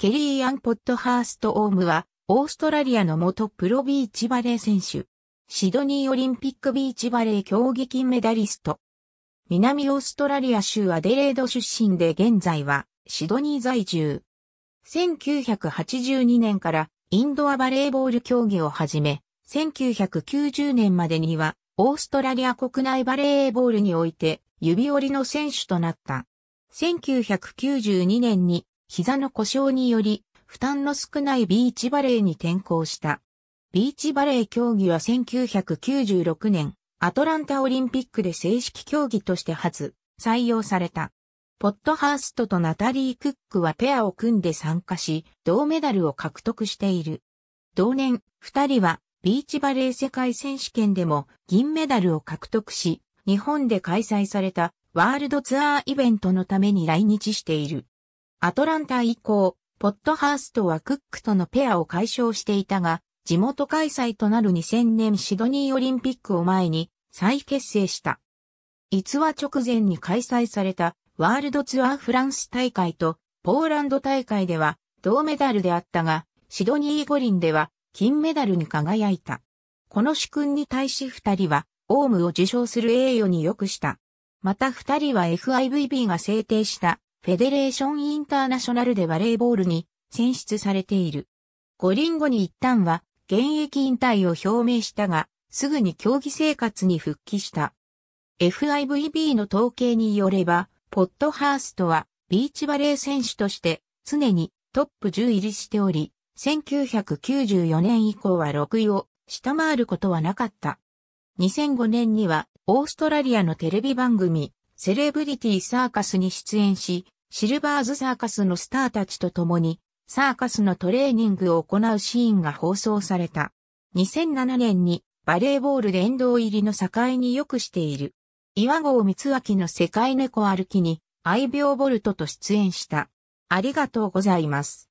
ケリー・アン・ポッドハースト・オームは、オーストラリアの元プロビーチバレー選手。シドニーオリンピックビーチバレー競技金メダリスト。南オーストラリア州アデレード出身で現在はシドニー在住。1982年からインドアバレーボール競技を始め、1990年までにはオーストラリア国内バレーボールにおいて指折りの選手となった。1992年に膝の故障により、負担の少ないビーチバレーに転向した。ビーチバレー競技は1996年、アトランタオリンピックで正式競技として初、採用された。ポットハーストとナタリー・クックはペアを組んで参加し、銅メダルを獲得している。同年、二人はビーチバレー世界選手権でも銀メダルを獲得し、日本で開催されたワールドツアーイベントのために来日している。アトランタ以降、ポットハーストはクックとのペアを解消していたが、地元開催となる2000年シドニーオリンピックを前に再結成した。逸話直前に開催されたワールドツアーフランス大会とポーランド大会では銅メダルであったが、シドニー五輪では金メダルに輝いた。この主君に対し二人はオウムを受賞する栄誉に良くした。また二人は FIVB が制定したフェデレーションインターナショナルでバレーボールに選出されている。五輪後に一旦は現役引退を表明したが、すぐに競技生活に復帰した。FIVB の統計によれば、ポットハーストはビーチバレー選手として常にトップ10入りしており、1994年以降は6位を下回ることはなかった。2005年にはオーストラリアのテレビ番組セレブリティサーカスに出演し、シルバーズサーカスのスターたちと共に、サーカスのトレーニングを行うシーンが放送された。2007年にバレーボール殿堂入りの境によくしている。岩合光明の世界猫歩きに愛病ボルトと出演した。ありがとうございます。